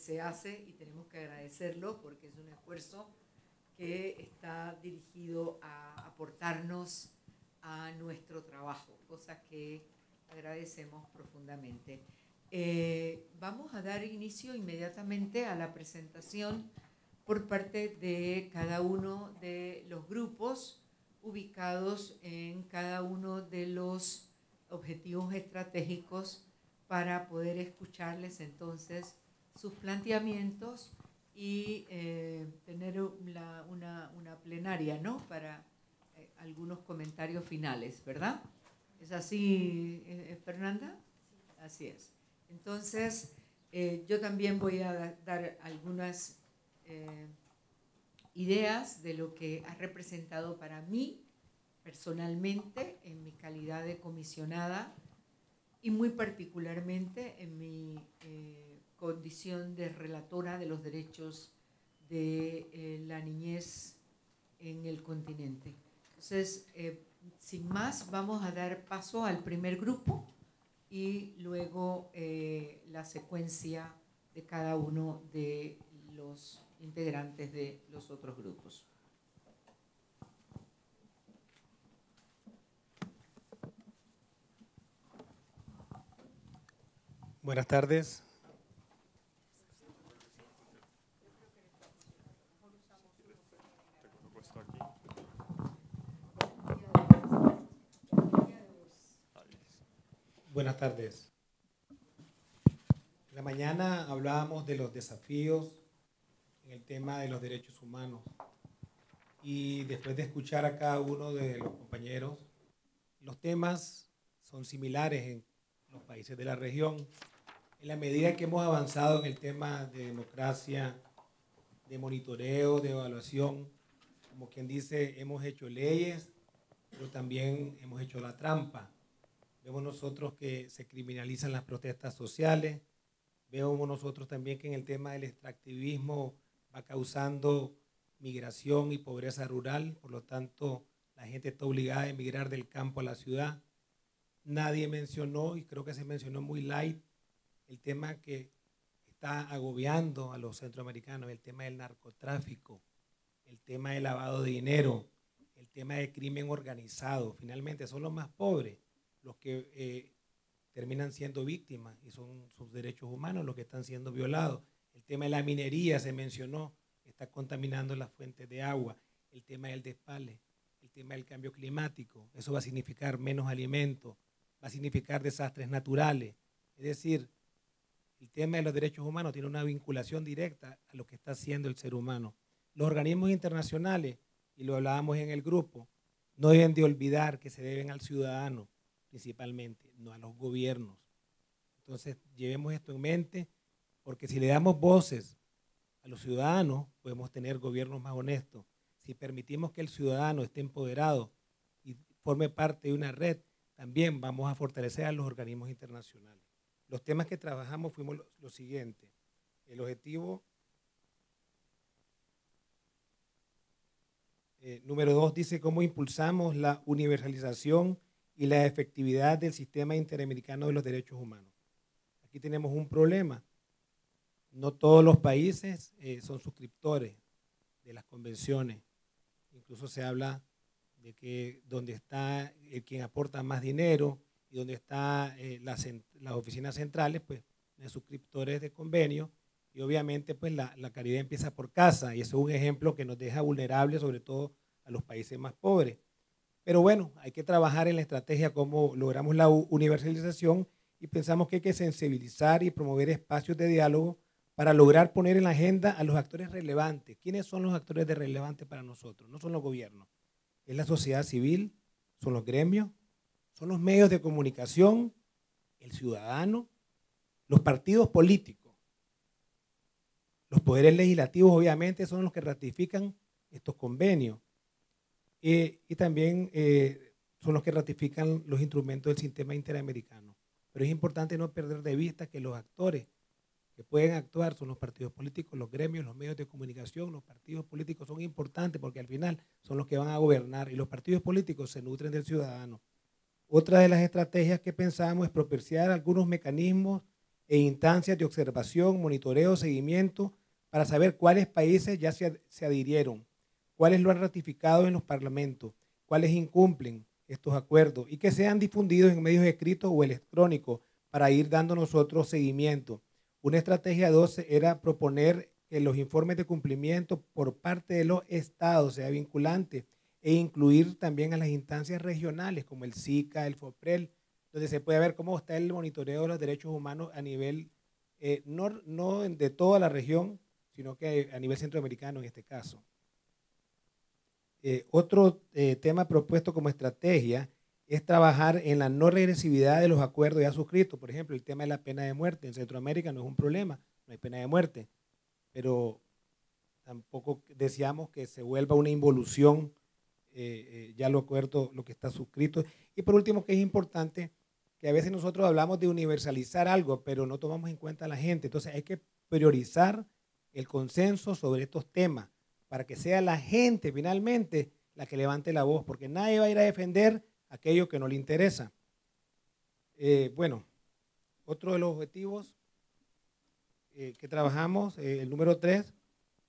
se hace y tenemos que agradecerlo porque es un esfuerzo que está dirigido a aportarnos a nuestro trabajo, cosa que agradecemos profundamente. Eh, vamos a dar inicio inmediatamente a la presentación por parte de cada uno de los grupos ubicados en cada uno de los objetivos estratégicos para poder escucharles entonces sus planteamientos y eh, tener una, plenaria, ¿no? Para eh, algunos comentarios finales, ¿verdad? ¿Es así, eh, Fernanda? Así es. Entonces, yo también voy a dar algunas ideas de lo que ha representado para mí personalmente en mi calidad de comisionada y muy particularmente en mi condición de relatora de los derechos de eh, la niñez en el continente. Entonces, eh, sin más, vamos a dar paso al primer grupo y luego eh, la secuencia de cada uno de los integrantes de los otros grupos. Buenas tardes, buenas tardes. En la mañana hablábamos de los desafíos en el tema de los derechos humanos y después de escuchar a cada uno de los compañeros, los temas son similares en los países de la región. En la medida que hemos avanzado en el tema de democracia, de monitoreo, de evaluación, como quien dice, hemos hecho leyes, pero también hemos hecho la trampa. Vemos nosotros que se criminalizan las protestas sociales. Vemos nosotros también que en el tema del extractivismo va causando migración y pobreza rural. Por lo tanto, la gente está obligada a emigrar del campo a la ciudad. Nadie mencionó, y creo que se mencionó muy light, el tema que está agobiando a los centroamericanos, el tema del narcotráfico, el tema del lavado de dinero, el tema del crimen organizado. Finalmente, son los más pobres los que eh, terminan siendo víctimas y son sus derechos humanos los que están siendo violados. El tema de la minería se mencionó, está contaminando las fuentes de agua. El tema del despale, el tema del cambio climático, eso va a significar menos alimentos, va a significar desastres naturales. Es decir, el tema de los derechos humanos tiene una vinculación directa a lo que está haciendo el ser humano. Los organismos internacionales, y lo hablábamos en el grupo, no deben de olvidar que se deben al ciudadano, principalmente, no a los gobiernos. Entonces, llevemos esto en mente, porque si le damos voces a los ciudadanos, podemos tener gobiernos más honestos. Si permitimos que el ciudadano esté empoderado y forme parte de una red, también vamos a fortalecer a los organismos internacionales. Los temas que trabajamos fuimos los siguientes. El objetivo eh, número dos dice cómo impulsamos la universalización y la efectividad del sistema interamericano de los derechos humanos. Aquí tenemos un problema. No todos los países eh, son suscriptores de las convenciones. Incluso se habla de que donde está el quien aporta más dinero y donde están eh, las, oficinas centrales, pues de suscriptores de convenios. Y obviamente, pues la, la caridad empieza por casa y eso es un ejemplo que nos deja vulnerables, sobre todo a los países más pobres. Pero bueno, hay que trabajar en la estrategia cómo logramos la universalización y pensamos que hay que sensibilizar y promover espacios de diálogo para lograr poner en la agenda a los actores relevantes. ¿Quiénes son los actores relevantes para nosotros? No son los gobiernos, es la sociedad civil, son los gremios, son los medios de comunicación, el ciudadano, los partidos políticos. Los poderes legislativos obviamente son los que ratifican estos convenios eh, y también eh, son los que ratifican los instrumentos del sistema interamericano. Pero es importante no perder de vista que los actores que pueden actuar son los partidos políticos, los gremios, los medios de comunicación, los partidos políticos son importantes porque al final son los que van a gobernar y los partidos políticos se nutren del ciudadano. Otra de las estrategias que pensamos es propiciar algunos mecanismos e instancias de observación, monitoreo, seguimiento para saber cuáles países ya se adhirieron cuáles lo han ratificado en los parlamentos, cuáles incumplen estos acuerdos y que sean difundidos en medios escritos o electrónicos para ir dando nosotros seguimiento. Una estrategia 12 era proponer que los informes de cumplimiento por parte de los estados sea vinculante e incluir también a las instancias regionales como el SICA, el FOPREL, donde se puede ver cómo está el monitoreo de los derechos humanos a nivel, eh, no de toda la región, sino que a nivel centroamericano en este caso. Eh, otro eh, tema propuesto como estrategia es trabajar en la no regresividad de los acuerdos ya suscritos. Por ejemplo, el tema de la pena de muerte. En Centroamérica no es un problema, no hay pena de muerte, pero tampoco deseamos que se vuelva una involución eh, ya lo acuerdo, lo que está suscrito. Y por último, que es importante, que a veces nosotros hablamos de universalizar algo, pero no tomamos en cuenta a la gente. Entonces hay que priorizar el consenso sobre estos temas para que sea la gente finalmente la que levante la voz, porque nadie va a ir a defender aquello que no le interesa. Eh, bueno, otro de los objetivos eh, que trabajamos, eh, el número tres,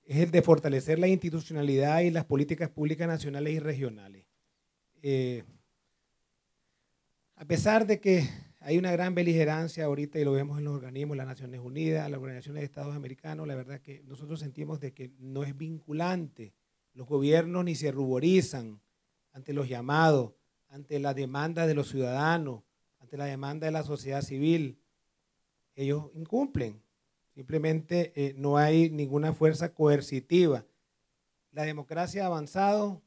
es el de fortalecer la institucionalidad y las políticas públicas nacionales y regionales. a pesar de que hay una gran beligerancia ahorita y lo vemos en los organismos, las Naciones Unidas, las organizaciones de Estados Americanos. La verdad que nosotros sentimos de que no es vinculante. Los gobiernos ni se ruborizan ante los llamados, ante la demanda de los ciudadanos, ante la demanda de la sociedad civil. Ellos incumplen. Simplemente eh, no hay ninguna fuerza coercitiva. La democracia ha avanzado,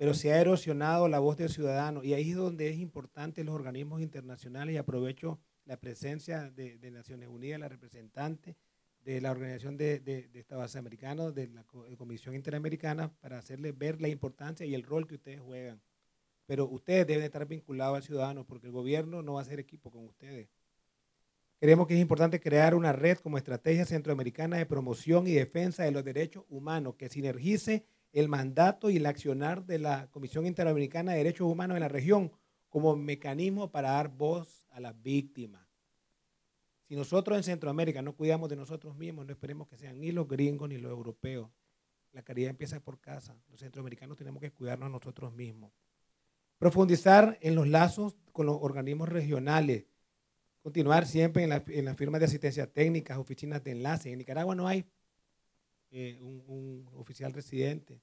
pero se ha erosionado la voz del ciudadano y ahí es donde es importante los organismos internacionales y aprovecho la presencia de, de Naciones Unidas, la representante de la Organización de, de, de Estados Americanos, de la Comisión Interamericana, para hacerles ver la importancia y el rol que ustedes juegan. Pero ustedes deben estar vinculados al ciudadano porque el gobierno no va a ser equipo con ustedes. Creemos que es importante crear una red como estrategia centroamericana de promoción y defensa de los derechos humanos que sinergice el mandato y el accionar de la Comisión Interamericana de Derechos Humanos en la región como mecanismo para dar voz a las víctimas. Si nosotros en Centroamérica no cuidamos de nosotros mismos, no esperemos que sean ni los gringos ni los europeos. La caridad empieza por casa. Los centroamericanos tenemos que cuidarnos a nosotros mismos. Profundizar en los lazos con los organismos regionales. Continuar siempre en las la firmas de asistencia técnica, oficinas de enlace. En Nicaragua no hay un, oficial residente,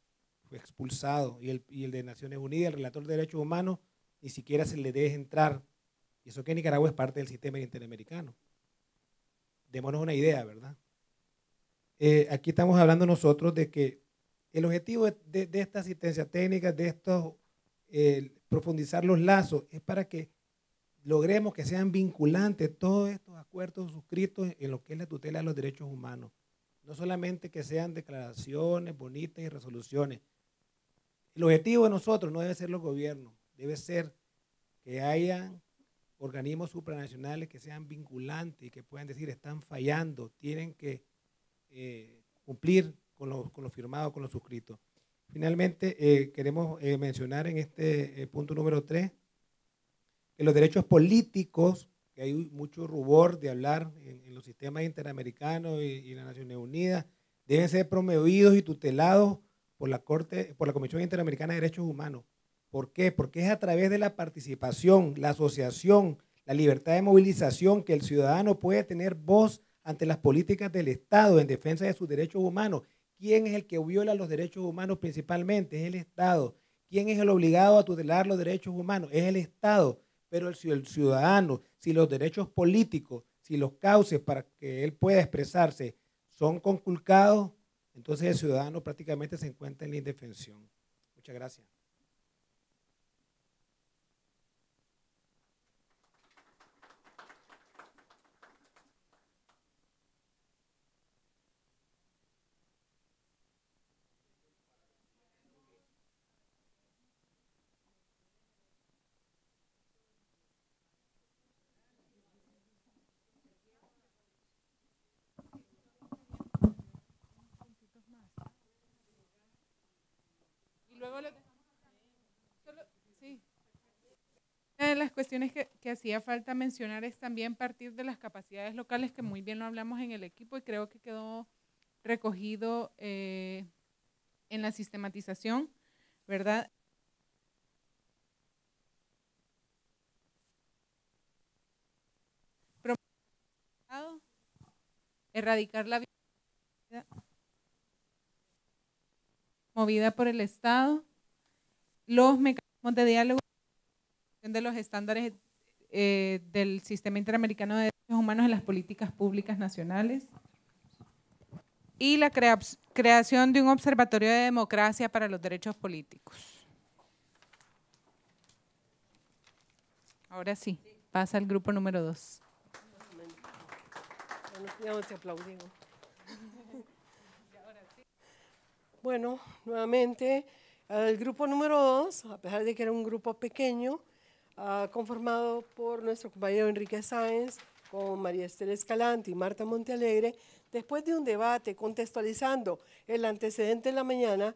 fue expulsado, y el, y el de Naciones Unidas, el relator de derechos humanos, ni siquiera se le deja entrar. Y eso que Nicaragua es parte del sistema interamericano. Démonos una idea, ¿verdad? Eh, aquí estamos hablando nosotros de que el objetivo de, esta asistencia técnica, de estos, eh, profundizar los lazos, es para que logremos que sean vinculantes todos estos acuerdos suscritos en lo que es la tutela de los derechos humanos. No solamente que sean declaraciones bonitas y resoluciones. El objetivo de nosotros no debe ser los gobiernos, debe ser que hayan organismos supranacionales que sean vinculantes y que puedan decir están fallando, tienen que eh, cumplir con con lo firmado, con lo suscrito. Finalmente, eh, queremos eh, mencionar en este punto número 3 que los derechos políticos que hay mucho rubor de hablar en, los sistemas interamericanos y, en las Naciones Unidas, deben ser promovidos y tutelados por la Corte, por la Comisión Interamericana de Derechos Humanos. ¿Por qué? Porque es a través de la participación, la asociación, la libertad de movilización que el ciudadano puede tener voz ante las políticas del Estado en defensa de sus derechos humanos. ¿Quién es el que viola los derechos humanos principalmente? Es el Estado. ¿Quién es el obligado a tutelar los derechos humanos? Es el Estado. Pero si el ciudadano, si los derechos políticos, si los cauces para que él pueda expresarse son conculcados, entonces el ciudadano prácticamente se encuentra en la indefensión. Muchas gracias. las cuestiones que, hacía falta mencionar es también partir de las capacidades locales, que muy bien lo hablamos en el equipo y creo que quedó recogido eh, en la sistematización, ¿verdad? erradicar la violencia movida por el Estado, los mecanismos de diálogo de los estándares eh, del sistema interamericano de derechos humanos en las políticas públicas nacionales y la creación de un observatorio de democracia para los derechos políticos. Ahora sí, pasa al grupo número dos. Bueno, nuevamente, el grupo número dos, a pesar de que era un grupo pequeño, conformado por nuestro compañero Enrique Sáenz, con María Estela Escalante y Marta Montalegre. después de un debate contextualizando el antecedente de la mañana,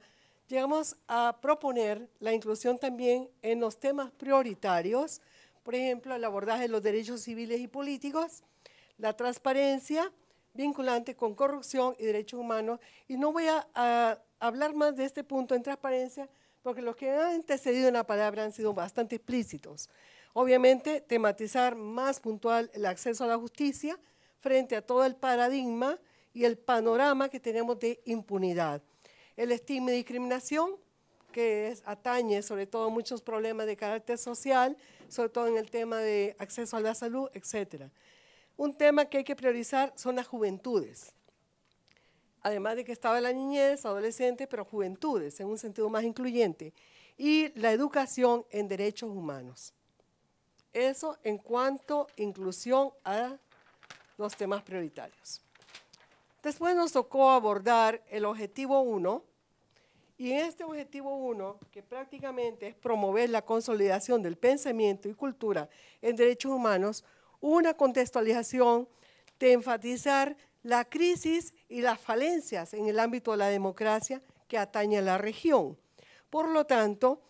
llegamos a proponer la inclusión también en los temas prioritarios, por ejemplo, el abordaje de los derechos civiles y políticos, la transparencia vinculante con corrupción y derechos humanos, y no voy a hablar más de este punto en transparencia, porque los que han antecedido en la palabra han sido bastante explícitos. Obviamente, tematizar más puntual el acceso a la justicia frente a todo el paradigma y el panorama que tenemos de impunidad. El estigma y discriminación, que atañe sobre todo muchos problemas de carácter social, sobre todo en el tema de acceso a la salud, etc. Un tema que hay que priorizar son las juventudes además de que estaba la niñez, adolescente, pero juventudes, en un sentido más incluyente, y la educación en derechos humanos. Eso en cuanto a inclusión a los temas prioritarios. Después nos tocó abordar el objetivo 1, y en este objetivo 1, que prácticamente es promover la consolidación del pensamiento y cultura en derechos humanos, una contextualización de enfatizar la crisis y las falencias en el ámbito de la democracia que atañe a la región. Por lo tanto,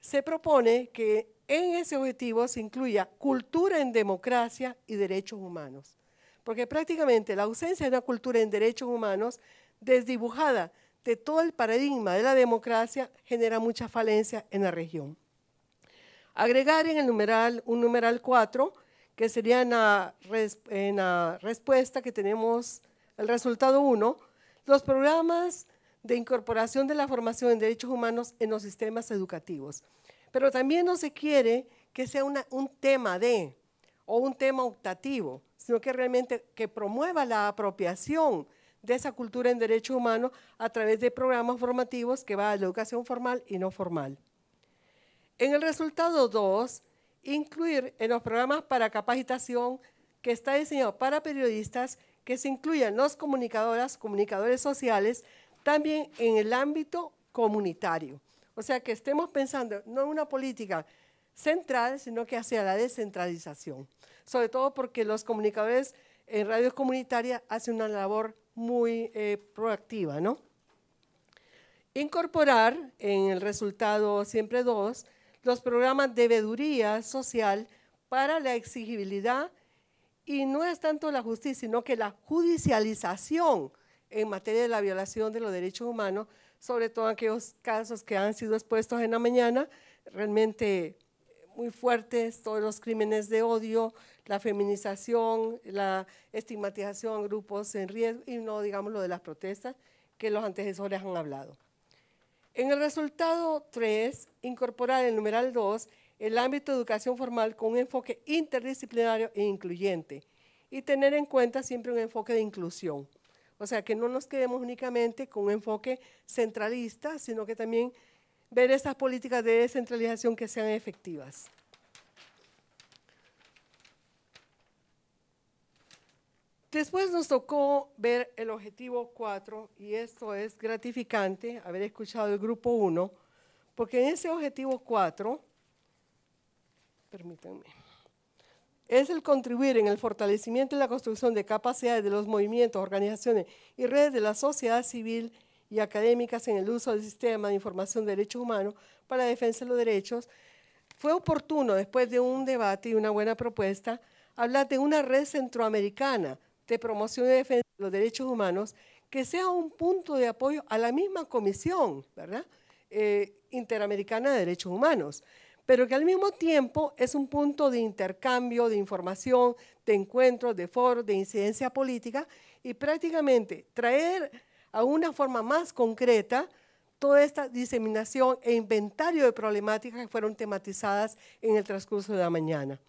se propone que en ese objetivo se incluya cultura en democracia y derechos humanos, porque prácticamente la ausencia de una cultura en derechos humanos desdibujada de todo el paradigma de la democracia genera mucha falencia en la región. Agregar en el numeral, un numeral 4 que sería en la, respuesta que tenemos, el resultado 1, los programas de incorporación de la formación en derechos humanos en los sistemas educativos. Pero también no se quiere que sea una, un tema de o un tema optativo, sino que realmente que promueva la apropiación de esa cultura en derechos humanos a través de programas formativos que va a la educación formal y no formal. En el resultado 2 incluir en los programas para capacitación que está diseñado para periodistas, que se incluyan los comunicadoras, comunicadores sociales, también en el ámbito comunitario. O sea, que estemos pensando no en una política central, sino que hacia la descentralización. Sobre todo porque los comunicadores en radio comunitaria hacen una labor muy eh, proactiva, ¿no? Incorporar en el resultado siempre dos los programas de veeduría social para la exigibilidad y no es tanto la justicia, sino que la judicialización en materia de la violación de los derechos humanos, sobre todo aquellos casos que han sido expuestos en la mañana, realmente muy fuertes, todos los crímenes de odio, la feminización, la estigmatización, grupos en riesgo, y no digamos lo de las protestas que los antecesores han hablado. En el resultado 3, incorporar el numeral 2 el ámbito de educación formal con un enfoque interdisciplinario e incluyente y tener en cuenta siempre un enfoque de inclusión. O sea, que no nos quedemos únicamente con un enfoque centralista, sino que también ver esas políticas de descentralización que sean efectivas. Después nos tocó ver el objetivo 4 y esto es gratificante, haber escuchado el grupo 1, porque en ese objetivo 4, permítanme, es el contribuir en el fortalecimiento y la construcción de capacidades de los movimientos, organizaciones y redes de la sociedad civil y académicas en el uso del sistema de información de derechos humanos para la defensa de los derechos. Fue oportuno, después de un debate y una buena propuesta, hablar de una red centroamericana de Promoción y Defensa de los Derechos Humanos, que sea un punto de apoyo a la misma Comisión ¿verdad? Eh, Interamericana de Derechos Humanos, pero que al mismo tiempo es un punto de intercambio de información, de encuentros, de foros, de incidencia política y prácticamente traer a una forma más concreta toda esta diseminación e inventario de problemáticas que fueron tematizadas en el transcurso de la mañana.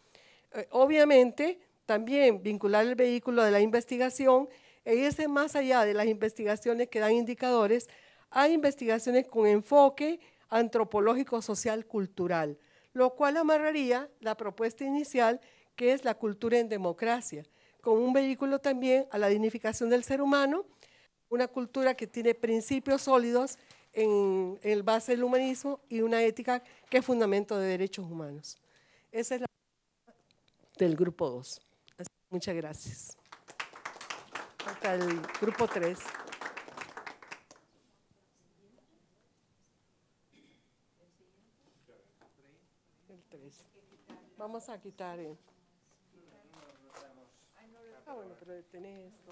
Eh, obviamente, también vincular el vehículo de la investigación e irse más allá de las investigaciones que dan indicadores a investigaciones con enfoque antropológico, social, cultural, lo cual amarraría la propuesta inicial que es la cultura en democracia, con un vehículo también a la dignificación del ser humano, una cultura que tiene principios sólidos en el base del humanismo y una ética que es fundamento de derechos humanos. Esa es la del grupo 2. Muchas gracias. Hasta el grupo 3. El 3. Vamos a quitar. Eh. Ah, bueno, pero tenés esto.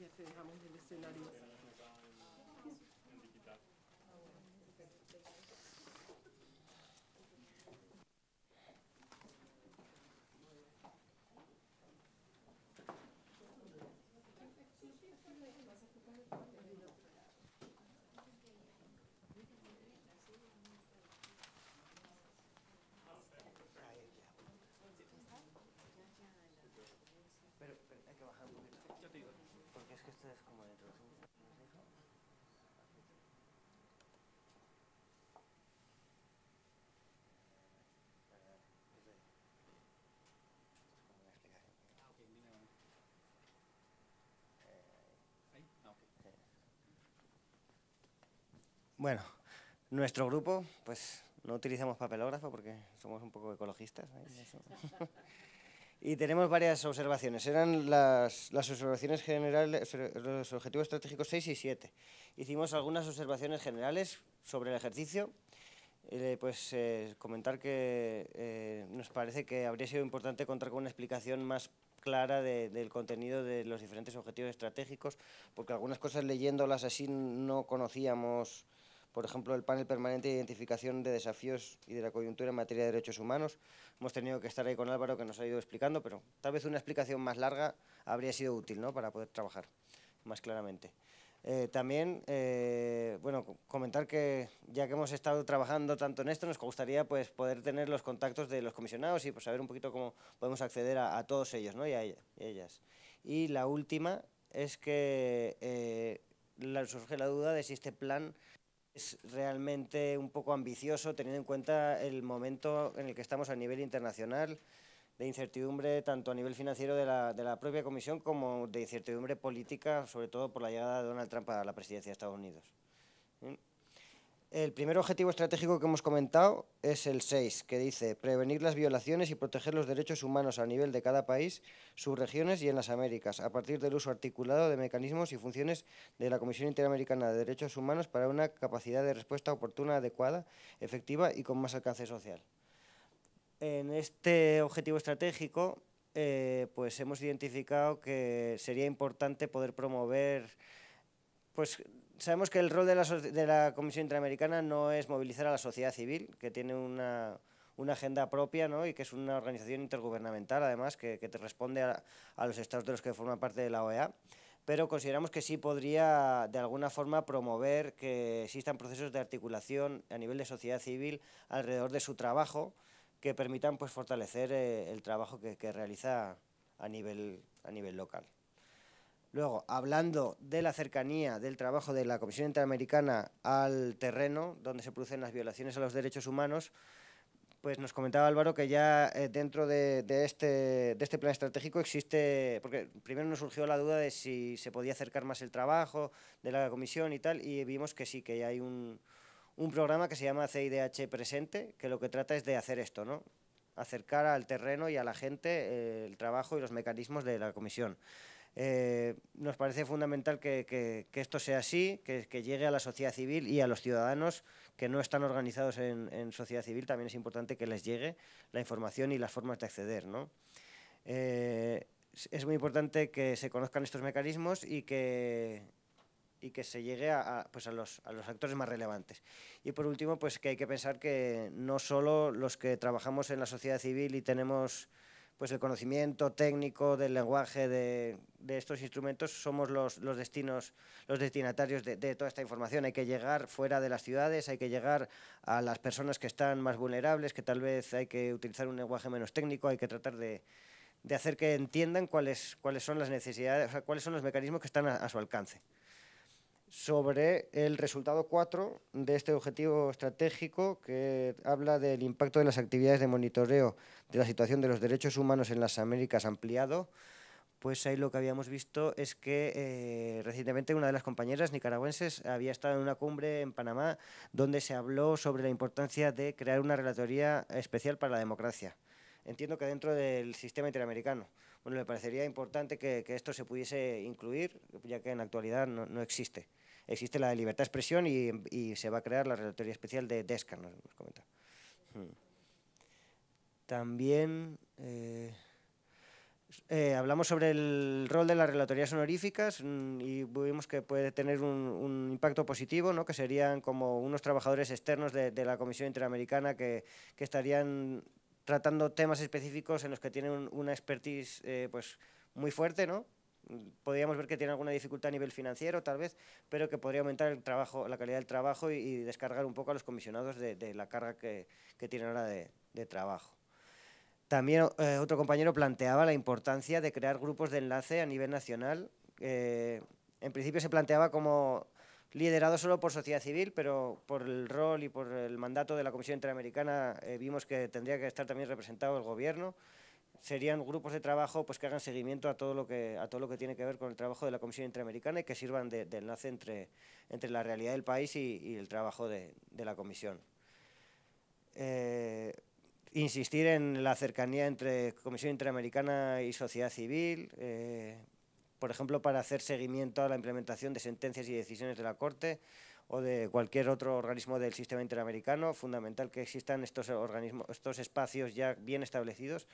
Ya te dejamos el escenario. Bueno, nuestro grupo, pues no utilizamos papelógrafo porque somos un poco ecologistas. ¿eh? y tenemos varias observaciones. Eran las, las, observaciones generales, los objetivos estratégicos 6 y 7. Hicimos algunas observaciones generales sobre el ejercicio. Eh, pues eh, comentar que nos parece que habría sido importante contar con una explicación más clara del contenido de los diferentes objetivos estratégicos, porque algunas cosas leyéndolas así no conocíamos por ejemplo, el panel permanente de identificación de desafíos y de la coyuntura en materia de derechos humanos. Hemos tenido que estar ahí con Álvaro, que nos ha ido explicando, pero tal vez una explicación más larga habría sido útil ¿no? para poder trabajar más claramente. Eh, también, eh, bueno, comentar que ya que hemos estado trabajando tanto en esto, nos gustaría pues, poder tener los contactos de los comisionados y pues, saber un poquito cómo podemos acceder a, todos ellos ¿no? E-, y a ellas. Y la última es que eh, surge la duda de si este plan es realmente un poco ambicioso teniendo en cuenta el momento en el que estamos a nivel internacional de incertidumbre tanto a nivel financiero de la, de la propia Comisión como de incertidumbre política, sobre todo por la llegada de Donald Trump a la presidencia de Estados Unidos. El primer objetivo estratégico que hemos comentado es el 6, que dice prevenir las violaciones y proteger los derechos humanos a nivel de cada país, sus regiones y en las Américas, a partir del uso articulado de mecanismos y funciones de la Comisión Interamericana de Derechos Humanos para una capacidad de respuesta oportuna, adecuada, efectiva y con más alcance social. En este objetivo estratégico, eh, pues hemos identificado que sería importante poder promover pues sabemos que el rol de la, de la, Comisión Interamericana no es movilizar a la sociedad civil, que tiene una, agenda propia ¿no? y que es una organización intergubernamental, además, que, te responde a, los estados de los que forma parte de la OEA, pero consideramos que sí podría, de alguna forma, promover que existan procesos de articulación a nivel de sociedad civil alrededor de su trabajo que permitan pues, fortalecer eh, el trabajo que, que realiza a nivel, a nivel local. Luego, hablando de la cercanía del trabajo de la Comisión Interamericana al terreno donde se producen las violaciones a los derechos humanos, pues nos comentaba Álvaro que ya eh, dentro este, de, este, plan estratégico existe, porque primero nos surgió la duda de si se podía acercar más el trabajo de la comisión y tal, y vimos que sí, que hay un, programa que se llama CIDH Presente, que lo que trata es de hacer esto, ¿no? acercar al terreno y a la gente eh, el trabajo y los mecanismos de la comisión. Eh, nos parece fundamental que, que, esto sea así, que, que, llegue a la sociedad civil y a los ciudadanos que no están organizados en, sociedad civil, también es importante que les llegue la información y las formas de acceder. ¿no? Eh, es muy importante que se conozcan estos mecanismos y que, y que se llegue a, pues a, los, a, los, actores más relevantes. Y por último, pues que hay que pensar que no solo los que trabajamos en la sociedad civil y tenemos pues el conocimiento técnico del lenguaje de, estos instrumentos somos los, destinos, los destinatarios de, toda esta información. Hay que llegar fuera de las ciudades, hay que llegar a las personas que están más vulnerables, que tal vez hay que utilizar un lenguaje menos técnico, hay que tratar de, hacer que entiendan cuáles, son las necesidades, cuáles son los mecanismos que están a su alcance sobre el resultado 4 de este objetivo estratégico que habla del impacto de las actividades de monitoreo de la situación de los derechos humanos en las Américas ampliado, pues ahí lo que habíamos visto es que eh, recientemente una de las compañeras nicaragüenses había estado en una cumbre en Panamá donde se habló sobre la importancia de crear una relatoría especial para la democracia. Entiendo que dentro del sistema interamericano bueno, me parecería importante que, esto se pudiese incluir, ya que en la actualidad no, existe. Existe la libertad de expresión y, se va a crear la relatoría especial de DESCA, nos, hmm. También eh, eh, hablamos sobre el rol de las relatorías honoríficas mm, y vimos que puede tener un, impacto positivo, ¿no? que serían como unos trabajadores externos de, la Comisión Interamericana que estarían tratando temas específicos en los que tienen una expertise eh, pues, muy fuerte, ¿no? Podríamos ver que tiene alguna dificultad a nivel financiero, tal vez, pero que podría aumentar el trabajo, la calidad del trabajo y, descargar un poco a los comisionados de, la carga que, tienen ahora de, trabajo. También eh, otro compañero planteaba la importancia de crear grupos de enlace a nivel nacional. Eh, en principio se planteaba como liderado solo por sociedad civil, pero por el rol y por el mandato de la Comisión Interamericana eh, vimos que tendría que estar también representado el gobierno. Serían grupos de trabajo pues, que hagan seguimiento a todo, lo que, a todo lo que tiene que ver con el trabajo de la Comisión Interamericana y que sirvan de, enlace entre, entre la realidad del país y, el trabajo de, la Comisión. Eh, insistir en la cercanía entre Comisión Interamericana y sociedad civil, eh, por ejemplo, para hacer seguimiento a la implementación de sentencias y decisiones de la Corte o de cualquier otro organismo del sistema interamericano. Fundamental que existan estos organismos, estos espacios ya bien establecidos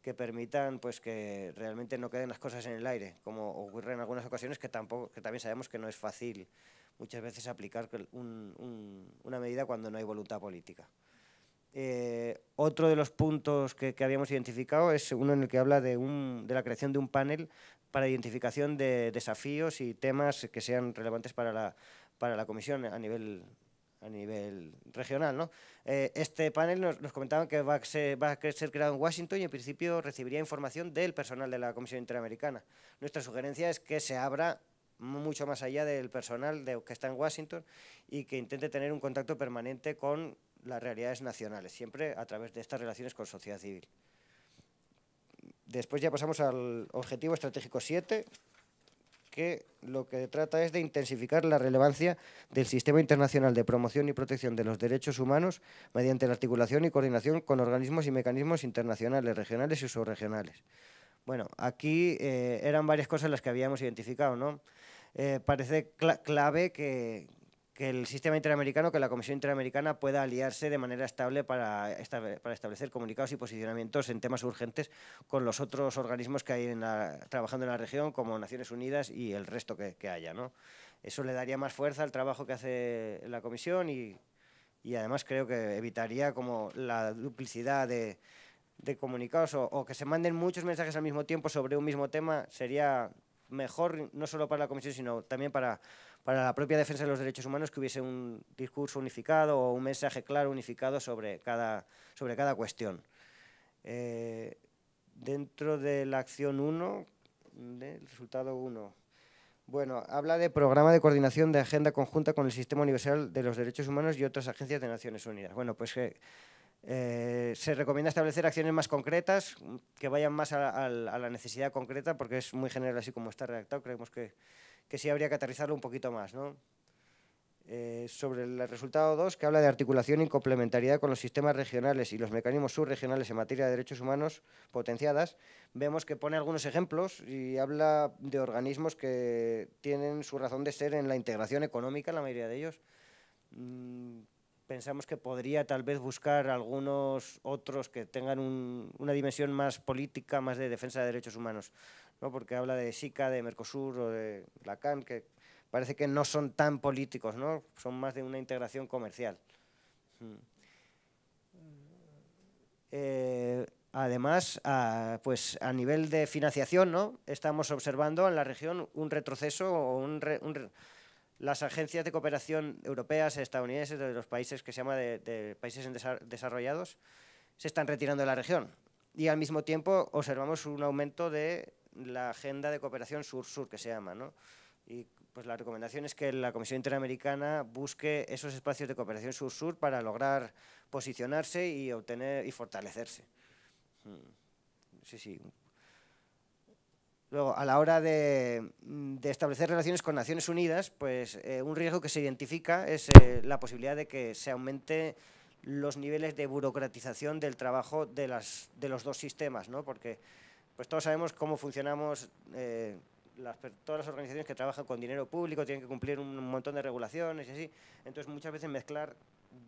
que permitan pues que realmente no queden las cosas en el aire, como ocurre en algunas ocasiones que tampoco, también sabemos que no es fácil muchas veces aplicar una medida cuando no hay voluntad política. Eh, otro de los puntos que, habíamos identificado es uno en el que habla de, de la creación de un panel para identificación de desafíos y temas que sean relevantes para la, para la comisión a nivel a nivel regional. Eh, este panel nos, comentaba comentaban que va a, ser, creado en Washington y en principio recibiría información del personal de la Comisión Interamericana. Nuestra sugerencia es que se abra mucho más allá del personal de, que está en Washington y que intente tener un contacto permanente con las realidades nacionales, siempre a través de estas relaciones con sociedad civil. Después ya pasamos al objetivo estratégico 7, que lo que trata es de intensificar la relevancia del sistema internacional de promoción y protección de los derechos humanos mediante la articulación y coordinación con organismos y mecanismos internacionales, regionales y subregionales. Bueno, aquí eh, eran varias cosas las que habíamos identificado, ¿no? Eh, parece clave que, que el sistema interamericano, que la Comisión Interamericana pueda aliarse de manera estable para, establecer comunicados y posicionamientos en temas urgentes con los otros organismos que hay trabajando en la región, como Naciones Unidas y el resto que, haya. Eso le daría más fuerza al trabajo que hace la Comisión y, además creo que evitaría como la duplicidad de, comunicados o que se manden muchos mensajes al mismo tiempo sobre un mismo tema. Sería mejor no solo para la Comisión, sino también para para la propia defensa de los derechos humanos que hubiese un discurso unificado o un mensaje claro unificado sobre cada, sobre cada cuestión. Eh, dentro de la acción 1, del resultado 1, bueno, habla de programa de coordinación de agenda conjunta con el Sistema Universal de los Derechos Humanos y otras agencias de Naciones Unidas. Bueno, pues que eh, eh, se recomienda establecer acciones más concretas que vayan más a, a la necesidad concreta porque es muy general así como está redactado. Creemos que que sí habría que aterrizarlo un poquito más, eh, sobre el resultado 2, que habla de articulación y complementariedad con los sistemas regionales y los mecanismos subregionales en materia de derechos humanos potenciadas, vemos que pone algunos ejemplos y habla de organismos que tienen su razón de ser en la integración económica, la mayoría de ellos. Mm, pensamos que podría tal vez buscar algunos otros que tengan una dimensión más política, más de defensa de derechos humanos porque habla de SICA, de Mercosur o de LACAN, que parece que no son tan políticos, ¿no? son más de una integración comercial. Mm. Eh, además, a, pues a nivel de financiación, ¿no? estamos observando en la región un retroceso o un, las agencias de cooperación europeas, estadounidenses, de los países que se llama de, de países desarrollados, se están retirando de la región. Y al mismo tiempo observamos un aumento de la Agenda de Cooperación Sur-Sur, que se llama, ¿no? Y pues la recomendación es que la Comisión Interamericana busque esos espacios de cooperación sur-sur para lograr posicionarse y obtener y fortalecerse. Mm. Sí, sí. Luego, a la hora de, mm, establecer relaciones con Naciones Unidas, pues eh, un riesgo que se identifica es eh, la posibilidad de que se aumente los niveles de burocratización del trabajo de, las, de los dos sistemas, ¿no? Porque pues todos sabemos cómo funcionamos, eh, las, todas las organizaciones que trabajan con dinero público tienen que cumplir un montón de regulaciones y así. Entonces muchas veces mezclar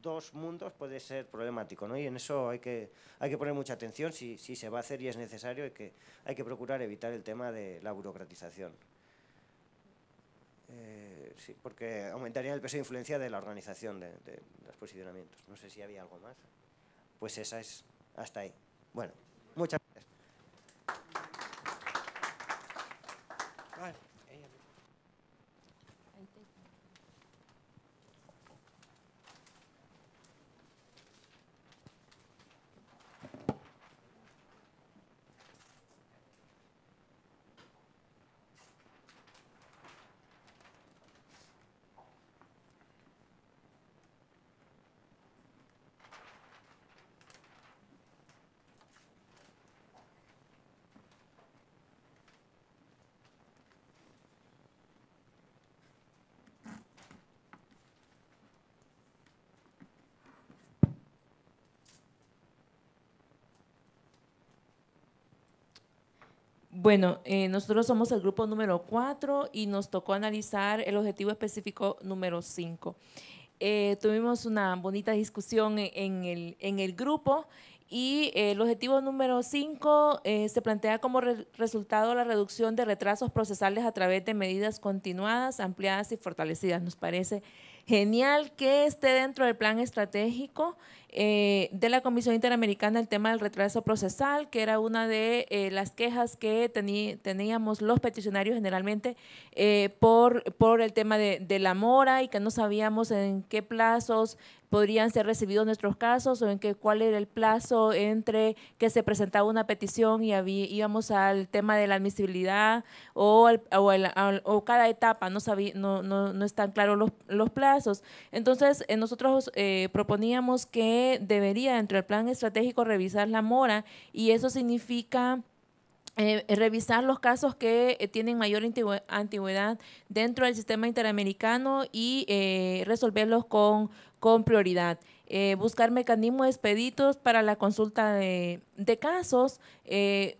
dos mundos puede ser problemático, ¿no? Y en eso hay que, hay que poner mucha atención si, se va a hacer y es necesario que hay que procurar evitar el tema de la burocratización. Eh, sí, porque aumentaría el peso de influencia de la organización de, los posicionamientos. No sé si había algo más. Pues esa es hasta ahí. Bueno, muchas Bye. Bueno, eh, nosotros somos el grupo número 4 y nos tocó analizar el objetivo específico número 5. Eh, tuvimos una bonita discusión e-, en el, en el grupo y eh, el objetivo número 5 se plantea como resultado la reducción de retrasos procesales a través de medidas continuadas, ampliadas y fortalecidas. Nos parece genial que esté dentro del plan estratégico eh, de la Comisión Interamericana el tema del retraso procesal, que era una de eh, las quejas que teníamos los peticionarios generalmente eh, por, por el tema de, la mora y que no sabíamos en qué plazos podrían ser recibidos nuestros casos o en qué cuál era el plazo entre que se presentaba una petición y íbamos al tema de la admisibilidad o, o, cada etapa, no, sabí, no, no, están claros los, los plazos. Entonces, nosotros proponíamos que debería dentro del plan estratégico revisar la mora y eso significa... Eh, eh, revisar los casos que eh, tienen mayor antigüedad dentro del sistema interamericano y resolverlos con, prioridad. buscar mecanismos expeditos para la consulta de, de casos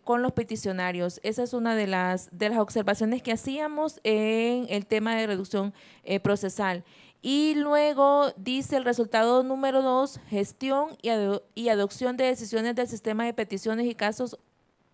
con los peticionarios. Esa es una de las, de las observaciones que hacíamos en el tema de reducción procesal. Y luego dice el resultado número dos, gestión y, adopción de decisiones del sistema de peticiones y casos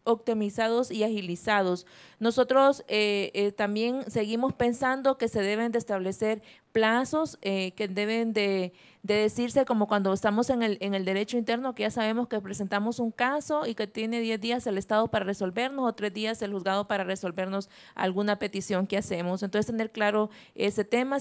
optimizados y agilizados. Nosotros eh, eh, también seguimos pensando que se deben de establecer plazos eh, que deben de, decirse como cuando estamos en el, en el derecho interno, que ya sabemos que presentamos un caso y que tiene 10 días el Estado para resolvernos o 3 días el juzgado para resolvernos alguna petición que hacemos. Entonces, tener claro ese tema,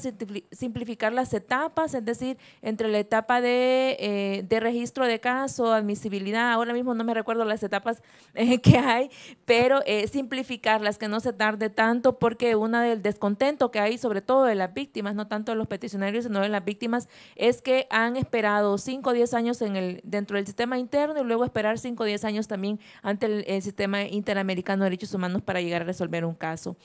simplificar las etapas, es decir, entre la etapa eh, de, registro de caso, admisibilidad, ahora mismo no me recuerdo las etapas eh, que hay, pero simplificarlas, que no se tarde tanto, porque una del descontento que hay, sobre todo de las víctimas, no tanto tanto los peticionarios sino de las víctimas, es que han esperado 5 o 10 años en el, dentro del sistema interno y luego esperar 5 o 10 años también ante el, sistema interamericano de derechos humanos para llegar a resolver un caso.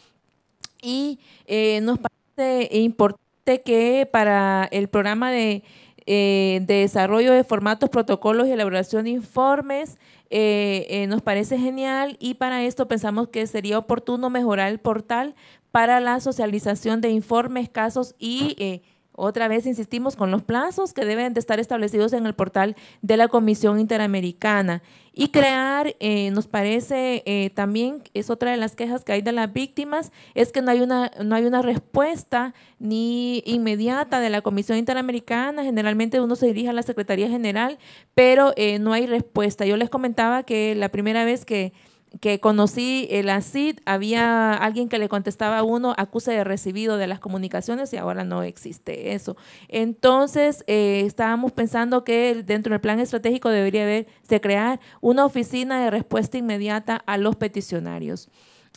Y eh, nos parece importante que para el programa de, eh, desarrollo de formatos, protocolos y elaboración de informes, eh, nos parece genial y para esto pensamos que sería oportuno mejorar el portal para la socialización de informes, casos y... Eh, otra vez insistimos con los plazos que deben de estar establecidos en el portal de la Comisión Interamericana. Y crear, eh, nos parece eh, también, es otra de las quejas que hay de las víctimas, es que no hay una, no hay una respuesta ni inmediata de la Comisión Interamericana. Generalmente uno se dirige a la Secretaría General, pero no hay respuesta. Yo les comentaba que la primera vez que que conocí la CID, había alguien que le contestaba a uno acuse de recibido de las comunicaciones y ahora no existe eso. Entonces, eh, estábamos pensando que dentro del plan estratégico debería haberse crear una oficina de respuesta inmediata a los peticionarios.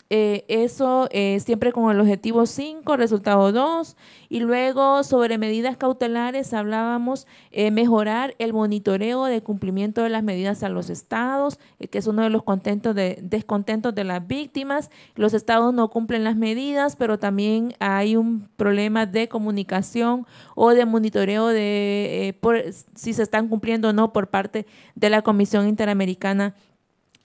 Eh, eso eh, siempre con el objetivo 5, resultado 2, y luego sobre medidas cautelares hablábamos eh, mejorar el monitoreo de cumplimiento de las medidas a los estados, que es uno de los contentos de, descontentos de las víctimas. Los estados no cumplen las medidas, pero también hay un problema de comunicación o de monitoreo de si se están cumpliendo o no por parte de la Comisión Interamericana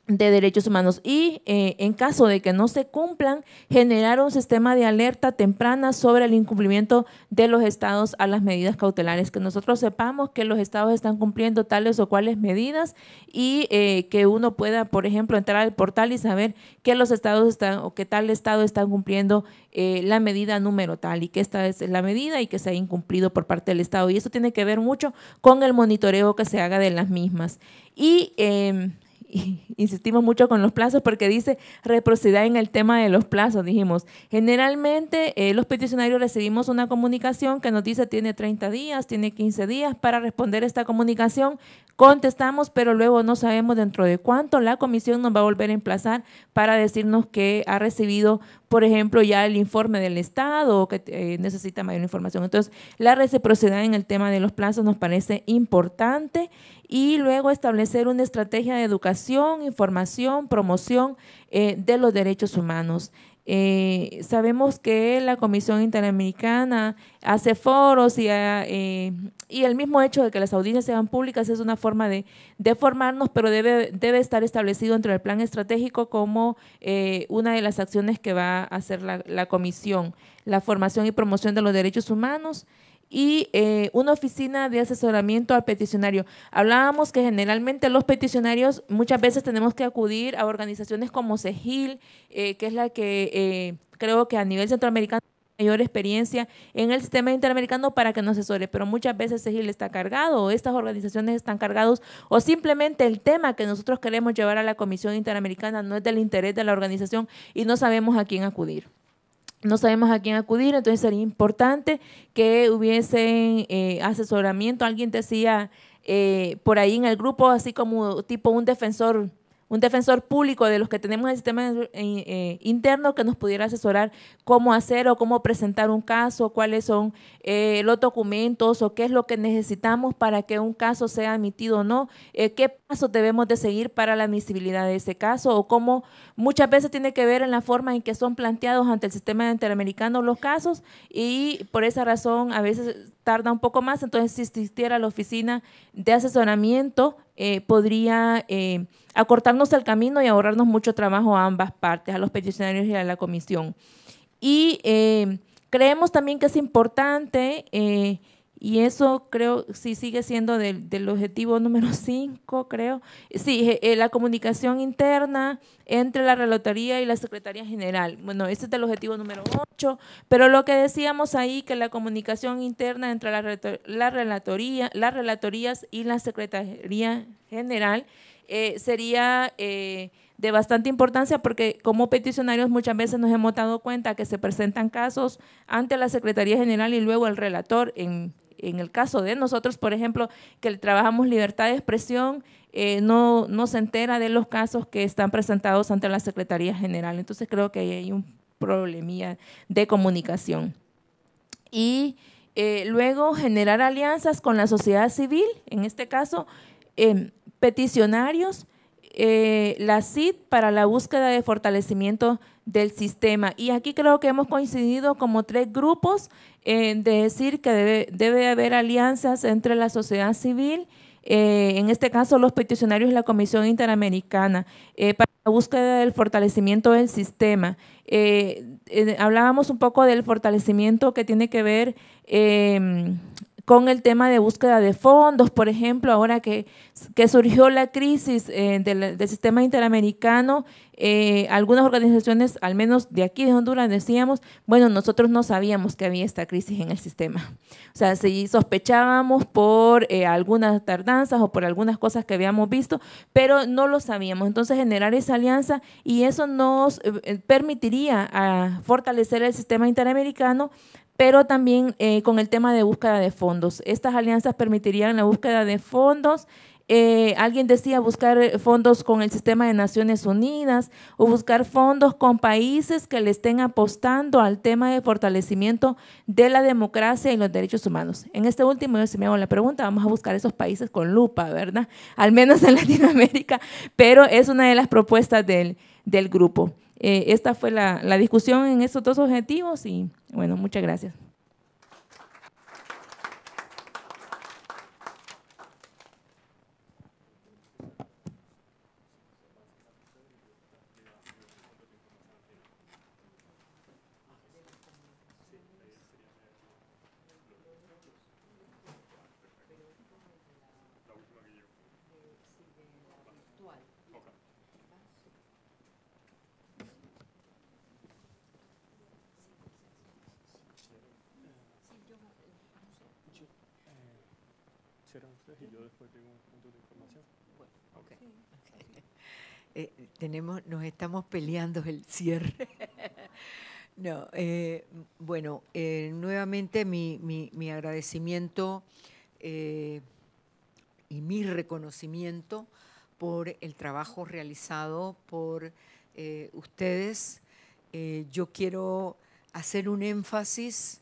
de derechos humanos y eh, en caso de que no se cumplan, generar un sistema de alerta temprana sobre el incumplimiento de los estados a las medidas cautelares, que nosotros sepamos que los estados están cumpliendo tales o cuales medidas y eh, que uno pueda, por ejemplo, entrar al portal y saber que los estados están o que tal estado está cumpliendo eh, la medida número tal y que esta es la medida y que se ha incumplido por parte del estado. Y eso tiene que ver mucho con el monitoreo que se haga de las mismas. Y em, insistimos mucho con los plazos porque dice reciprocidad en el tema de los plazos, dijimos. Generalmente eh, los peticionarios recibimos una comunicación que nos dice tiene 30 días, tiene 15 días para responder esta comunicación. Contestamos, pero luego no sabemos dentro de cuánto la comisión nos va a volver a emplazar para decirnos que ha recibido, por ejemplo, ya el informe del Estado o que eh, necesita mayor información. Entonces, la reciprocidad en el tema de los plazos nos parece importante y luego establecer una estrategia de educación, información, promoción eh, de los derechos humanos. Eh, sabemos que la Comisión Interamericana hace foros y, eh, y, el mismo hecho de que las audiencias sean públicas es una forma de, formarnos, pero debe, estar establecido entre el plan estratégico como una de las acciones que va a hacer la Comisión, la formación y promoción de los derechos humanos, y eh, una oficina de asesoramiento al peticionario. Hablábamos que generalmente los peticionarios muchas veces tenemos que acudir a organizaciones como CEGIL, eh, que es la que eh, creo que a nivel centroamericano mayor experiencia en el sistema interamericano para que nos asesore, pero muchas veces CEGIL está cargado o estas organizaciones están cargados o simplemente el tema que nosotros queremos llevar a la Comisión Interamericana no es del interés de la organización y no sabemos a quién acudir no sabemos a quién acudir, entonces sería importante que hubiesen eh, asesoramiento. Alguien decía eh, por ahí en el grupo, así como tipo un defensor un defensor público de los que tenemos en el sistema eh, interno que nos pudiera asesorar cómo hacer o cómo presentar un caso, cuáles son eh, los documentos o qué es lo que necesitamos para que un caso sea admitido o no, eh, qué pasos debemos de seguir para la admisibilidad de ese caso o cómo muchas veces tiene que ver en la forma en que son planteados ante el sistema interamericano los casos y por esa razón a veces tarda un poco más, entonces si existiera la oficina de asesoramiento eh, podría eh, acortarnos el camino y ahorrarnos mucho trabajo a ambas partes, a los peticionarios y a la comisión. Y eh, creemos también que es importante y eso creo, sí sigue siendo del, objetivo número 5, creo. Sí, eh, eh, la comunicación interna entre la Relatoría y la Secretaría General. Bueno, ese es el objetivo número 8, pero lo que decíamos ahí, que la comunicación interna entre la, la Relatoría, las Relatorías y la Secretaría General eh, sería... de bastante importancia porque como peticionarios muchas veces nos hemos dado cuenta que se presentan casos ante la Secretaría General y luego el relator en, en el caso de nosotros, por ejemplo, que trabajamos libertad de expresión, eh, no, no se entera de los casos que están presentados ante la Secretaría General. Entonces creo que hay un problemía de comunicación. Y eh, luego generar alianzas con la sociedad civil, en este caso, em, peticionarios eh, la CID para la búsqueda de fortalecimiento del sistema. Y aquí creo que hemos coincidido como tres grupos de decir que debe, haber alianzas entre la sociedad civil, eh, en este caso los peticionarios y la Comisión Interamericana, eh, para la búsqueda del fortalecimiento del sistema. hablábamos un poco del fortalecimiento que tiene que ver con el tema de búsqueda de fondos, por ejemplo, ahora que, que surgió la crisis eh, del, sistema interamericano, eh, algunas organizaciones, al menos de aquí de Honduras, decíamos, bueno, nosotros no sabíamos que había esta crisis en el sistema. O sea, sí sospechábamos por eh, algunas tardanzas o por algunas cosas que habíamos visto, pero no lo sabíamos. Entonces, generar esa alianza y eso nos permitiría a ah, fortalecer el sistema interamericano pero también eh, con el tema de búsqueda de fondos. Estas alianzas permitirían la búsqueda de fondos. Eh, alguien decía buscar eh, fondos con el sistema de Naciones Unidas o buscar fondos con países que le estén apostando al tema de fortalecimiento de la democracia y los derechos humanos. En este último, yo se me hago la pregunta, vamos a buscar esos países con lupa, ¿verdad? Al menos en Latinoamérica, pero es una de las propuestas del grupo. Eh, esta fue la, la discusión en estos dos objetivos y bueno, muchas gracias. y yo después tengo un punto de información. Bueno, eh, tenemos, nos estamos peleando el cierre. no, eh, bueno, eh, nuevamente mi, mi agradecimiento y mi reconocimiento por el trabajo realizado por ustedes. yo quiero hacer un énfasis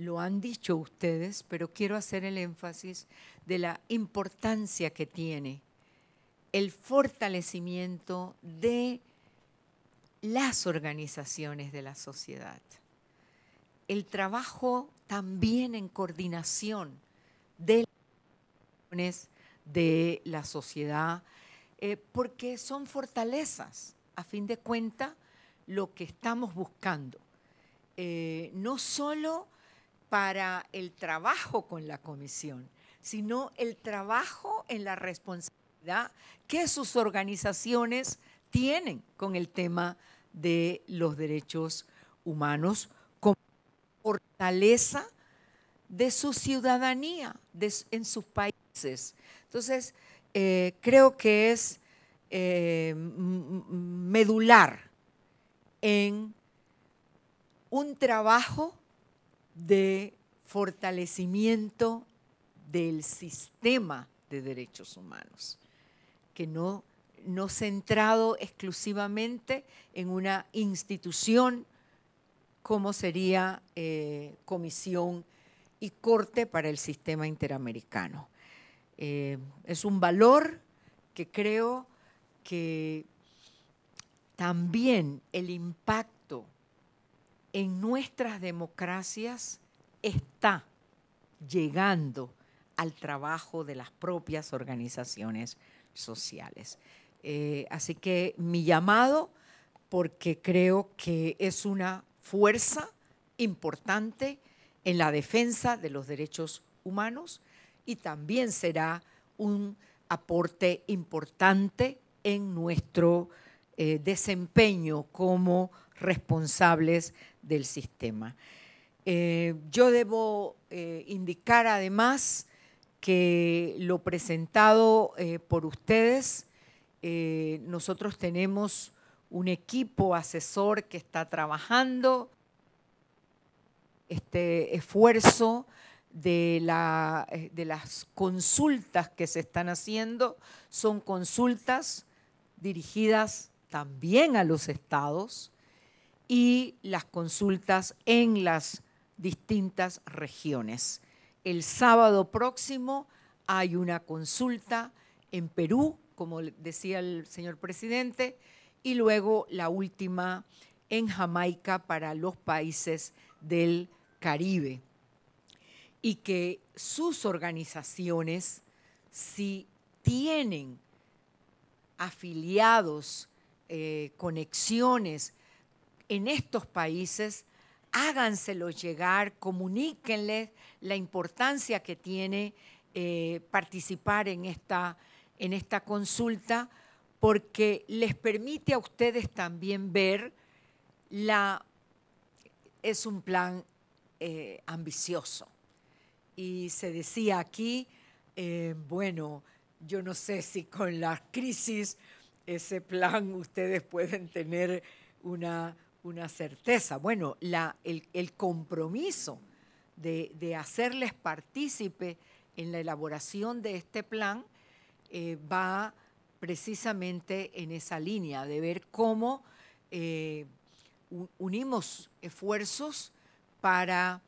lo han dicho ustedes, pero quiero hacer el énfasis de la importancia que tiene el fortalecimiento de las organizaciones de la sociedad. El trabajo también en coordinación de las organizaciones de la sociedad, eh, porque son fortalezas. A fin de cuentas, lo que estamos buscando. Eh, no solo para el trabajo con la comisión, sino el trabajo en la responsabilidad que sus organizaciones tienen con el tema de los derechos humanos como fortaleza de su ciudadanía en sus países. Entonces, eh, creo que es eh, medular en un trabajo de fortalecimiento del sistema de derechos humanos, que no, no centrado exclusivamente en una institución como sería eh, Comisión y Corte para el Sistema Interamericano. Eh, es un valor que creo que también el impacto en nuestras democracias está llegando al trabajo de las propias organizaciones sociales. Eh, así que mi llamado, porque creo que es una fuerza importante en la defensa de los derechos humanos y también será un aporte importante en nuestro eh, desempeño como responsables del sistema. Eh, yo debo eh, indicar además que lo presentado eh, por ustedes, nosotros tenemos un equipo asesor que está trabajando este esfuerzo de las consultas que se están haciendo, son consultas dirigidas también a los estados, y las consultas en las distintas regiones. El sábado próximo hay una consulta en Perú, como decía el señor presidente, y luego la última en Jamaica para los países del Caribe. Y que sus organizaciones, si tienen afiliados, eh, conexiones en estos países, háganselo llegar, comuníquenles la importancia que tiene eh, participar en esta, en esta consulta, porque les permite a ustedes también ver la... Es un plan eh, ambicioso. Y se decía aquí, eh, bueno, yo no sé si con la crisis ese plan ustedes pueden tener una una certeza. Bueno, el, compromiso de, hacerles partícipe en la elaboración de este plan eh, va precisamente en esa línea, de ver cómo eh, unimos esfuerzos para,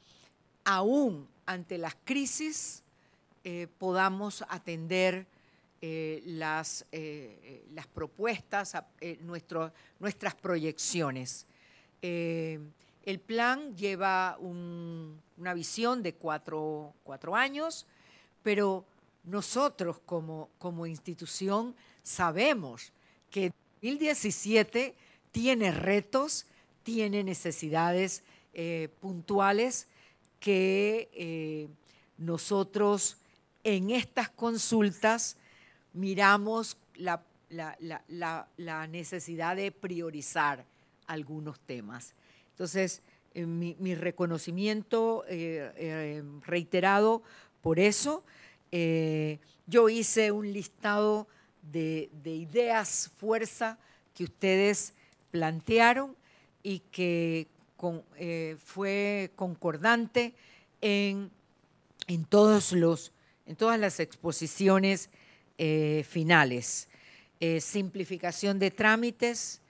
aún ante las crisis, eh, podamos atender las, propuestas, nuestras proyecciones. Eh, el plan lleva una visión de cuatro, años, pero nosotros como, institución sabemos que 2017 tiene retos, tiene necesidades eh, puntuales que eh, nosotros en estas consultas miramos la necesidad de priorizar algunos temas. Entonces, eh, mi, reconocimiento eh, eh, reiterado por eso. yo hice un listado de, ideas, fuerza que ustedes plantearon y que fue concordante en, todos los, en todas las exposiciones finales. simplificación de trámites,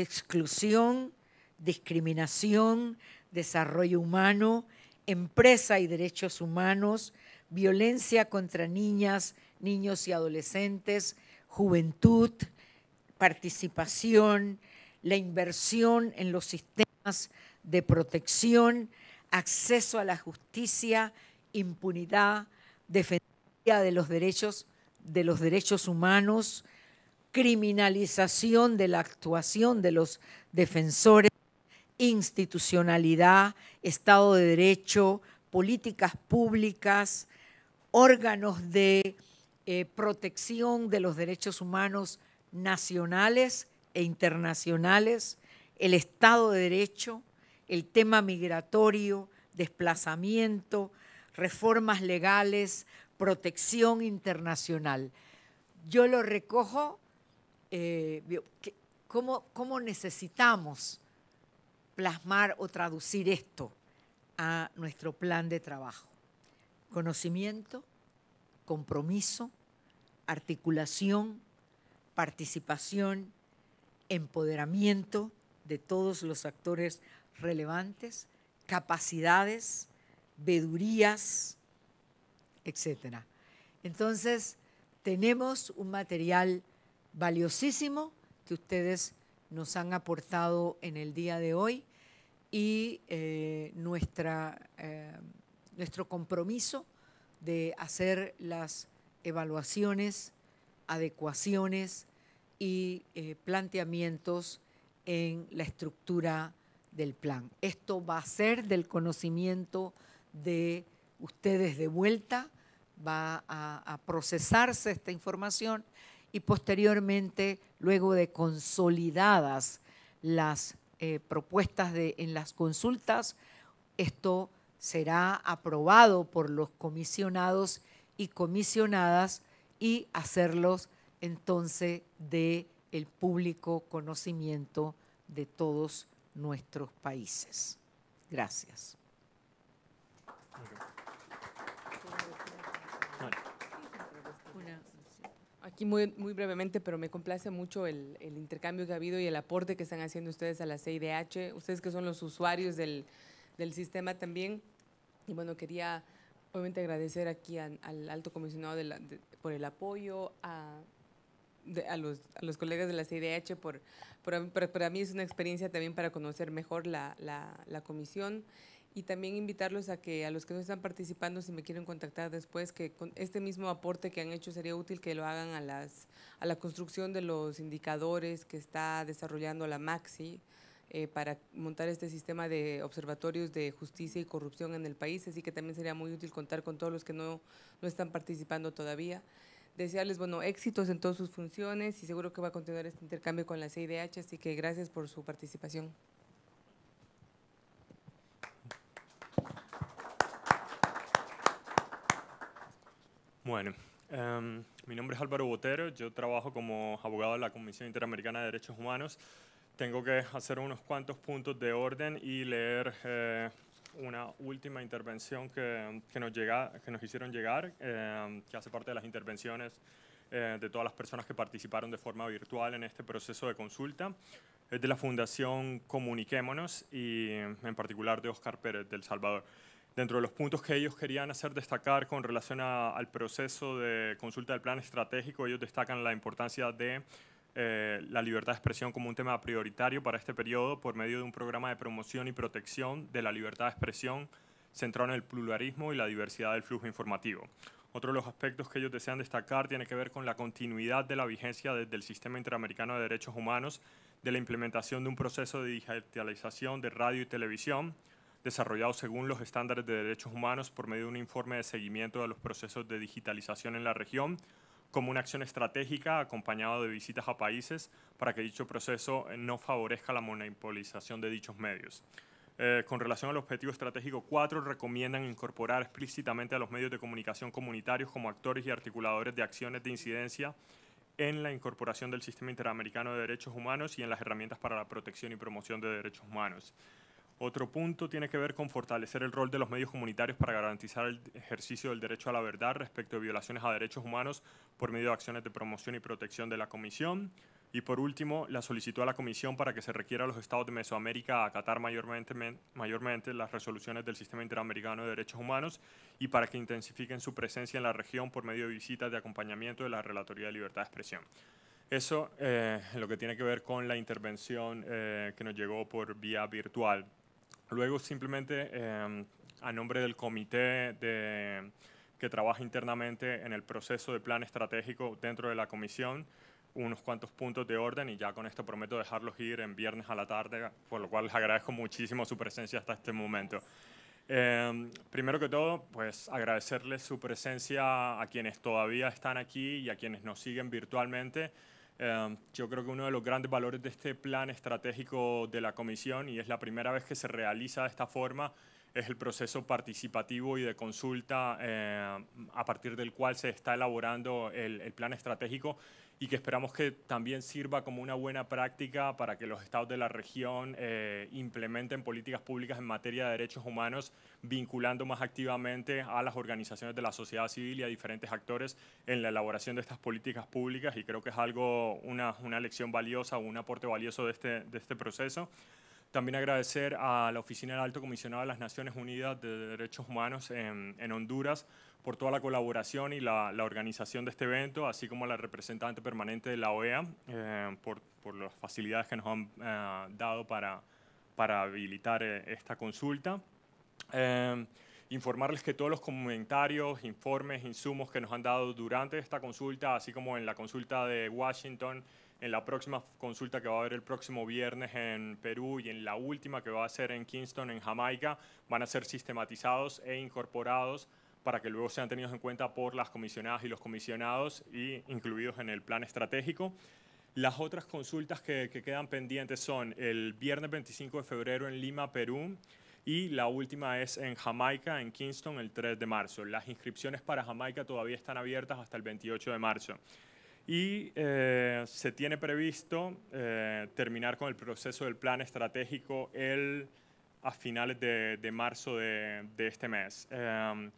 exclusión, discriminación, desarrollo humano, empresa y derechos humanos, violencia contra niñas, niños y adolescentes, juventud, participación, la inversión en los sistemas de protección, acceso a la justicia, impunidad, defensa de los derechos de los derechos humanos, criminalización de la actuación de los defensores, institucionalidad, Estado de Derecho, políticas públicas, órganos de eh, protección de los derechos humanos nacionales e internacionales, el Estado de Derecho, el tema migratorio, desplazamiento, reformas legales, protección internacional. Yo lo recojo eh, cómo, necesitamos plasmar o traducir esto a nuestro plan de trabajo. Conocimiento, compromiso, articulación, participación, empoderamiento de todos los actores relevantes, capacidades, vedurías, etc. Entonces, tenemos un material valiosísimo que ustedes nos han aportado en el día de hoy y eh, nuestra, eh, nuestro compromiso de hacer las evaluaciones, adecuaciones y eh, planteamientos en la estructura del plan. Esto va a ser del conocimiento de ustedes de vuelta, va a procesarse esta información y posteriormente, luego de consolidadas las eh, propuestas en las consultas, esto será aprobado por los comisionados y comisionadas y hacerlos entonces de el público conocimiento de todos nuestros países. Gracias. Aquí muy, brevemente, pero me complace mucho el, intercambio que ha habido y el aporte que están haciendo ustedes a la CIDH, ustedes que son los usuarios del, sistema también. Y bueno, quería obviamente agradecer aquí al alto comisionado por el apoyo, a, a, los, colegas de la CIDH, por, para mí es una experiencia también para conocer mejor la, la, la comisión y también invitarlos a que a los que no están participando, si me quieren contactar después, que con este mismo aporte que han hecho sería útil que lo hagan a, las, a la construcción de los indicadores que está desarrollando la MAXI eh, para montar este sistema de observatorios de justicia y corrupción en el país, así que también sería muy útil contar con todos los que no, no están participando todavía. Desearles, bueno, éxitos en todas sus funciones y seguro que va a continuar este intercambio con la CIDH, así que gracias por su participación. Bueno, em, mi nombre es Álvaro Botero, yo trabajo como abogado de la Comisión Interamericana de Derechos Humanos. Tengo que hacer unos cuantos puntos de orden y leer eh, una última intervención que, nos, llega, que nos hicieron llegar, em, que hace parte de las intervenciones eh, de todas las personas que participaron de forma virtual en este proceso de consulta. Es de la Fundación Comuniquémonos y en particular de Oscar Pérez del Salvador. Dentro de los puntos que ellos querían hacer destacar con relación al proceso de consulta del plan estratégico, ellos destacan la importancia de eh, la libertad de expresión como un tema prioritario para este periodo por medio de un programa de promoción y protección de la libertad de expresión centrado en el pluralismo y la diversidad del flujo informativo. Otro de los aspectos que ellos desean destacar tiene que ver con la continuidad de la vigencia desde el Sistema Interamericano de Derechos Humanos de la implementación de un proceso de digitalización de radio y televisión, desarrollado según los estándares de derechos humanos por medio de un informe de seguimiento de los procesos de digitalización en la región, como una acción estratégica acompañada de visitas a países para que dicho proceso eh, no favorezca la monopolización de dichos medios. Eh, con relación al objetivo estratégico 4, recomiendan incorporar explícitamente a los medios de comunicación comunitarios como actores y articuladores de acciones de incidencia en la incorporación del sistema interamericano de derechos humanos y en las herramientas para la protección y promoción de derechos humanos. Otro punto tiene que ver con fortalecer el rol de los medios comunitarios para garantizar el ejercicio del derecho a la verdad respecto de violaciones a derechos humanos por medio de acciones de promoción y protección de la Comisión. Y por último, la solicitó a la Comisión para que se requiera a los estados de Mesoamérica a acatar mayormente, mayormente, las resoluciones del Sistema Interamericano de Derechos Humanos y para que intensifiquen su presencia en la región por medio de visitas de acompañamiento de la Relatoría de Libertad de Expresión. Eso eh, lo que tiene que ver con la intervención eh, que nos llegó por vía virtual. Luego simplemente em, a nombre del comité que trabaja internamente en el proceso de plan estratégico dentro de la comisión, unos cuantos puntos de orden y ya con esto prometo dejarlos ir en viernes a la tarde, por lo cual les agradezco muchísimo su presencia hasta este momento. Em, primero que todo, pues agradecerles su presencia a quienes todavía están aquí y a quienes nos siguen virtualmente. Em, yo creo que uno de los grandes valores de este plan estratégico de la Comisión, y es la primera vez que se realiza de esta forma, es el proceso participativo y de consulta em, a partir del cual se está elaborando el plan estratégico y que esperamos que también sirva como una buena práctica para que los estados de la región eh, implementen políticas públicas en materia de derechos humanos, vinculando más activamente a las organizaciones de la sociedad civil y a diferentes actores en la elaboración de estas políticas públicas y creo que es algo, una, una lección valiosa, un aporte valioso de este, este proceso. También agradecer a la Oficina del Alto Comisionado de las Naciones Unidas de Derechos Humanos en Honduras por toda la colaboración y la, organización de este evento, así como a la representante permanente de la OEA eh, por, las facilidades que nos han eh, dado para, habilitar eh, esta consulta. informarles que todos los comentarios, informes, insumos que nos han dado durante esta consulta, así como en la consulta de Washington, en la próxima consulta que va a haber el próximo viernes en Perú y en la última que va a ser en Kingston, en Jamaica, van a ser sistematizados e incorporados para que luego sean tenidos en cuenta por las comisionadas y los comisionados y incluidos en el plan estratégico. Las otras consultas que, quedan pendientes son el viernes 25 de febrero en Lima, Perú, y la última es en Jamaica, en Kingston, el 3 de marzo. Las inscripciones para Jamaica todavía están abiertas hasta el 28 de marzo. Y eh, se tiene previsto eh, terminar con el proceso del plan estratégico el, a finales de, marzo de, este mes. Em,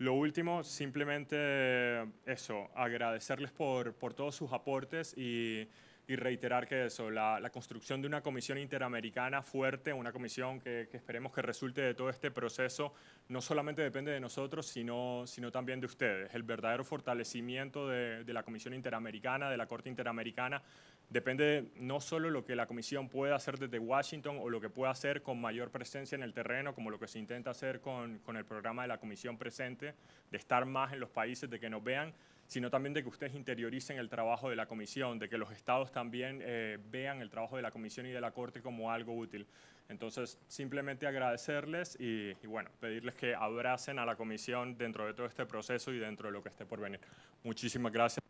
lo último, simplemente eso, agradecerles por, todos sus aportes y, reiterar que eso, la, construcción de una comisión interamericana fuerte, una comisión que, esperemos que resulte de todo este proceso, no solamente depende de nosotros, sino, sino también de ustedes. El verdadero fortalecimiento de, de la Comisión Interamericana, de la Corte Interamericana, depende no solo lo que la comisión pueda hacer desde Washington o lo que pueda hacer con mayor presencia en el terreno, como lo que se intenta hacer con, el programa de la comisión presente, de estar más en los países, de que nos vean, sino también de que ustedes interioricen el trabajo de la comisión, de que los estados también eh, vean el trabajo de la comisión y de la Corte como algo útil. Entonces, simplemente agradecerles y, bueno, pedirles que abracen a la comisión dentro de todo este proceso y dentro de lo que esté por venir. Muchísimas gracias.